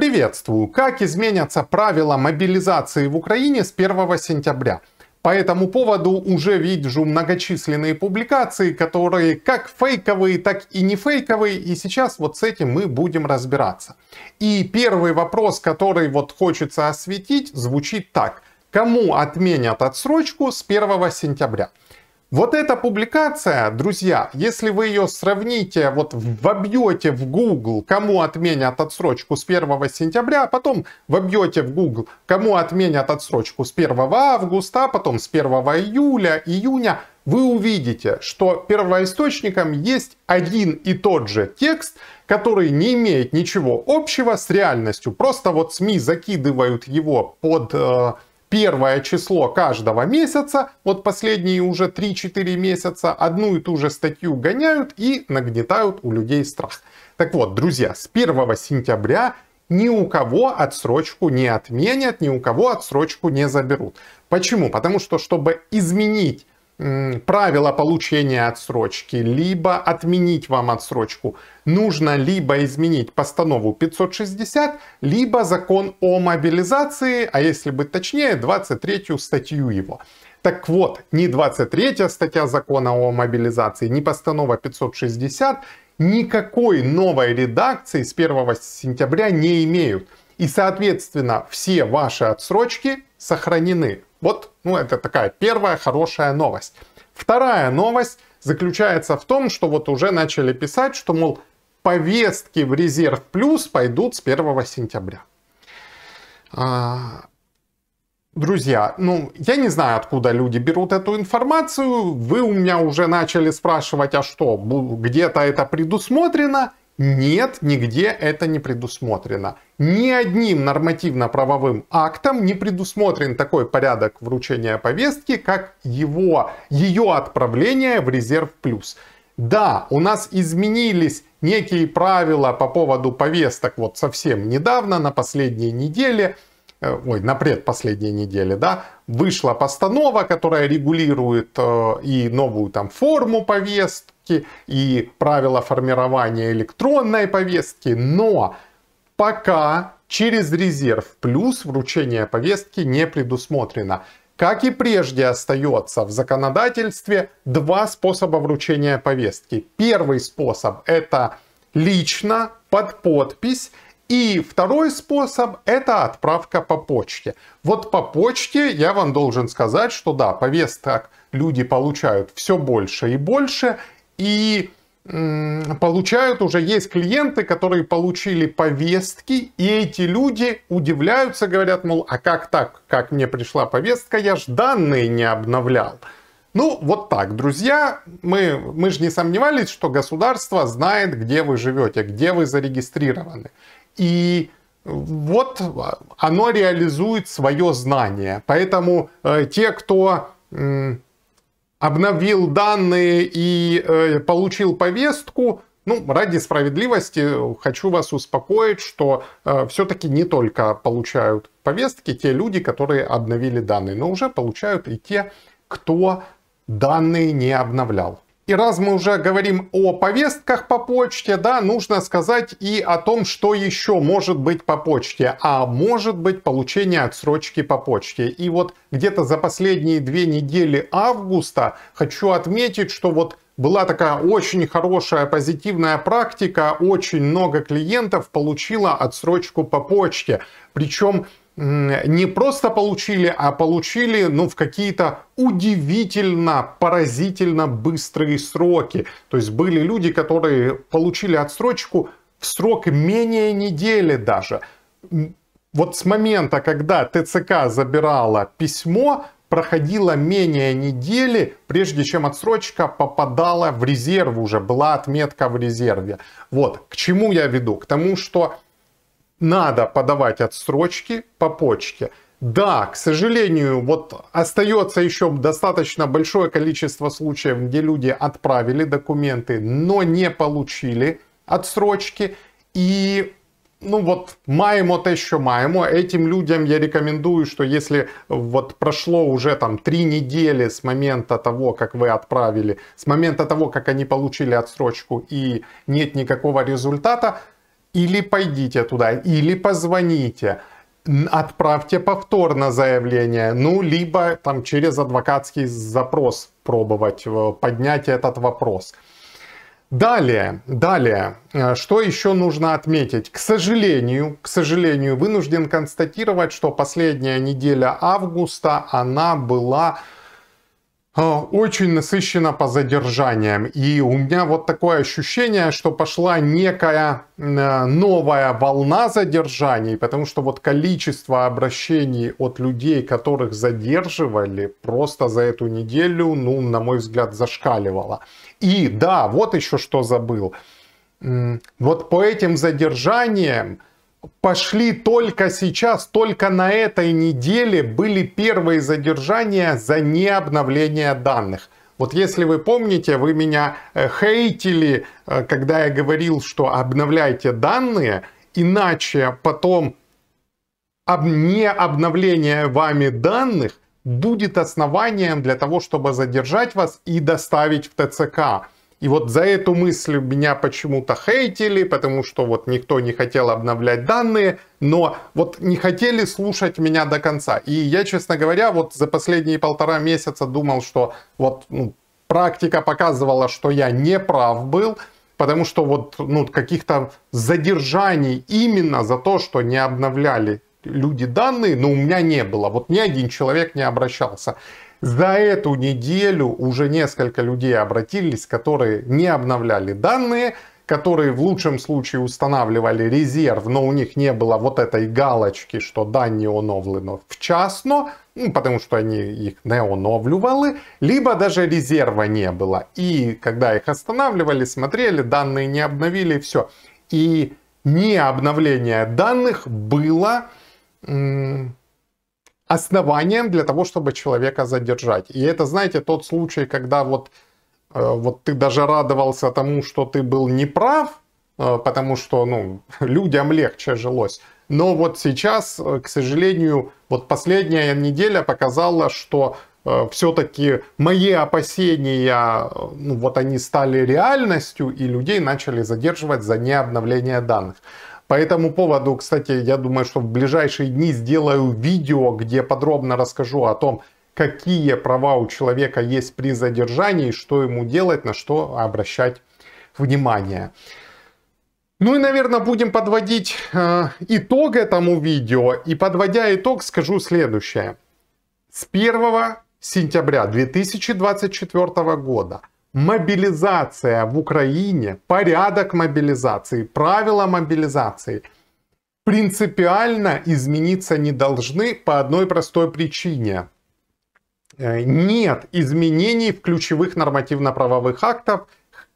Приветствую! Как изменятся правила мобилизации в Украине с 1 сентября? По этому поводу уже вижу многочисленные публикации, которые как фейковые, так и не фейковые. И сейчас вот с этим мы будем разбираться. И первый вопрос, который вот хочется осветить, звучит так. Кому отменят отсрочку с 1 сентября? Вот эта публикация, друзья, если вы ее сравните, вот вобьете в Google, кому отменят отсрочку с 1 сентября, а потом вобьете в Google, кому отменят отсрочку с 1 августа, а потом с 1 июля, июня, вы увидите, что первоисточником есть один и тот же текст, который не имеет ничего общего с реальностью. Просто вот СМИ закидывают его под э, первое число каждого месяца, вот последние уже 3-4 месяца, одну и ту же статью гоняют и нагнетают у людей страх. Так вот, друзья, с 1 сентября ни у кого отсрочку не отменят, ни у кого отсрочку не заберут. Почему? Потому что, чтобы изменить правила получения отсрочки, либо отменить вам отсрочку. Нужно либо изменить постанову 560, либо закон о мобилизации, а если быть точнее, 23 статью его. Так вот, ни 23 статья закона о мобилизации, не постанова 560 никакой новой редакции с 1 сентября не имеют. И, соответственно, все ваши отсрочки сохранены. Вот, ну, это такая первая хорошая новость. Вторая новость заключается в том, что вот уже начали писать, что, мол, повестки в резерв плюс пойдут с 1 сентября. А, друзья, ну, я не знаю, откуда люди берут эту информацию. Вы у меня уже начали спрашивать, а что, где-то это предусмотрено? Нет, нигде это не предусмотрено. Ни одним нормативно-правовым актом не предусмотрен такой порядок вручения повестки, как его, ее отправление в резерв плюс. Да, у нас изменились некие правила по поводу повесток вот совсем недавно, на последней неделе, э, ой, на предпоследней неделе, да, вышла постанова, которая регулирует э, и новую там форму повест повестки и правила формирования электронной повестки, но пока через резерв плюс вручение повестки не предусмотрено. Как и прежде остается в законодательстве два способа вручения повестки. Первый способ это лично под подпись и второй способ – это отправка по почте. Вот по почте я вам должен сказать, что да, повесток люди получают все больше и больше, и получают уже есть клиенты, которые получили повестки, и эти люди удивляются, говорят, мол, а как так, как мне пришла повестка, я ж данные не обновлял. Ну, вот так, друзья, мы, мы же не сомневались, что государство знает, где вы живете, где вы зарегистрированы. И вот оно реализует свое знание. Поэтому э, те, кто... Э, обновил данные и э, получил повестку, ну, ради справедливости хочу вас успокоить, что э, все-таки не только получают повестки те люди, которые обновили данные, но уже получают и те, кто данные не обновлял. И раз мы уже говорим о повестках по почте, да, нужно сказать и о том, что еще может быть по почте, а может быть получение отсрочки по почте. И вот где-то за последние две недели августа хочу отметить, что вот была такая очень хорошая позитивная практика, очень много клиентов получило отсрочку по почте. Причем не просто получили, а получили ну, в какие-то удивительно, поразительно быстрые сроки. То есть были люди, которые получили отсрочку в срок менее недели даже. Вот с момента, когда ТЦК забирала письмо, проходило менее недели, прежде чем отсрочка попадала в резерв уже, была отметка в резерве. Вот, к чему я веду? К тому, что надо подавать отсрочки по почке. Да, к сожалению, вот остается еще достаточно большое количество случаев, где люди отправили документы, но не получили отсрочки. И ну вот маємо те, що маємо. Этим людям я рекомендую, что если вот прошло уже там три недели с момента того, как вы отправили, с момента того, как они получили отсрочку и нет никакого результата, или пойдите туда, или позвоните, отправьте повторно заявление, ну, либо там через адвокатский запрос пробовать э, поднять этот вопрос. Далее, далее, э, что еще нужно отметить? К сожалению, к сожалению, вынужден констатировать, что последняя неделя августа, она была а, очень насыщенно по задержаниям. И у меня вот такое ощущение, что пошла некая э, новая волна задержаний, потому что вот количество обращений от людей, которых задерживали, просто за эту неделю, ну, на мой взгляд, зашкаливало. И да, вот еще что забыл. Вот по этим задержаниям пошли только сейчас, только на этой неделе были первые задержания за необновление данных. Вот если вы помните, вы меня э, хейтили, э, когда я говорил, что обновляйте данные, иначе потом не обновление вами данных будет основанием для того, чтобы задержать вас и доставить в ТЦК. И вот за эту мысль меня почему-то хейтили, потому что вот никто не хотел обновлять данные, но вот не хотели слушать меня до конца. И я, честно говоря, вот за последние полтора месяца думал, что вот ну, практика показывала, что я не прав был, потому что вот ну, каких-то задержаний именно за то, что не обновляли люди данные, но ну, у меня не было. Вот ни один человек не обращался. За эту неделю уже несколько людей обратились, которые не обновляли данные, которые в лучшем случае устанавливали резерв, но у них не было вот этой галочки, что що дані оновлено вчасно, ну, потому что они их не оновлювали, либо даже резерва не было. И когда их останавливали, смотрели, данные не обновили, все. И не обновление данных было основанием для того, чтобы человека задержать. И это, знаете, тот случай, когда вот, э, вот ты даже радовался тому, что ты был неправ, э, потому что ну, людям легче жилось. Но вот сейчас, э, к сожалению, вот последняя неделя показала, что все-таки мои опасения, ну, вот они стали реальностью, и людей начали задерживать за необновление данных. По этому поводу, кстати, я думаю, что в ближайшие дни сделаю видео, где подробно расскажу о том, какие права у человека есть при задержании, что ему делать, на что обращать внимание. Ну и, наверное, будем подводить э, итог этому видео. И подводя итог, скажу следующее. С 1 сентября 2024 года мобилизация в Украине, порядок мобилизации, правила мобилизации принципиально измениться не должны по одной простой причине. Э, нет изменений в ключевых нормативно-правовых актах,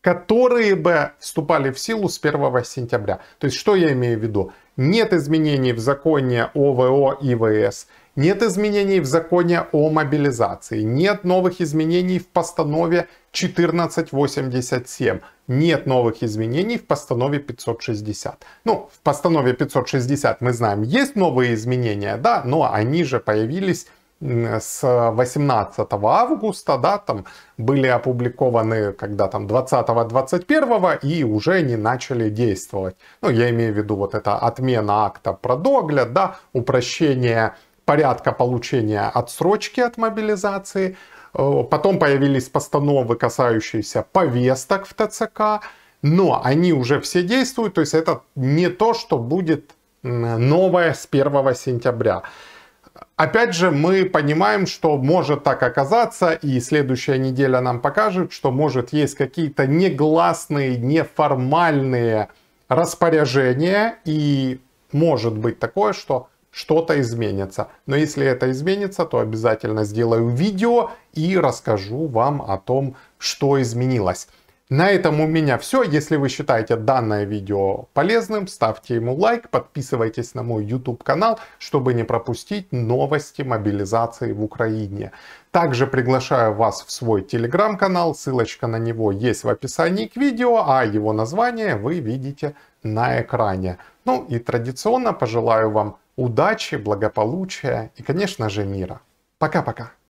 которые бы вступали в силу с 1 сентября. То есть что я имею в виду? Нет изменений в законе ОВО и ВС, нет изменений в законе о мобилизации, нет новых изменений в постанове 1487, нет новых изменений в постанове 560. Ну, в постанове 560 мы знаем, есть новые изменения, да, но они же появились с 18 августа, да, там были опубликованы, когда там 20-21 и уже не начали действовать. Ну, я имею в виду вот это отмена акта про догляд, да, упрощение порядка получения отсрочки от мобилизации. Э, потом появились постановы, касающиеся повесток в ТЦК, но они уже все действуют, то есть это не то, что будет новое с 1 сентября. Опять же, мы понимаем, что может так оказаться, и следующая неделя нам покажет, что может есть какие-то негласные, неформальные распоряжения, и может быть такое, что что-то изменится. Но если это изменится, то обязательно сделаю видео и расскажу вам о том, что изменилось. На этом у меня все. Если вы считаете данное видео полезным, ставьте ему лайк, подписывайтесь на мой YouTube канал, чтобы не пропустить новости мобилизации в Украине. Также приглашаю вас в свой телеграм-канал, ссылочка на него есть в описании к видео, а его название вы видите на экране. Ну и традиционно пожелаю вам удачи, благополучия и, конечно же, мира. Пока-пока.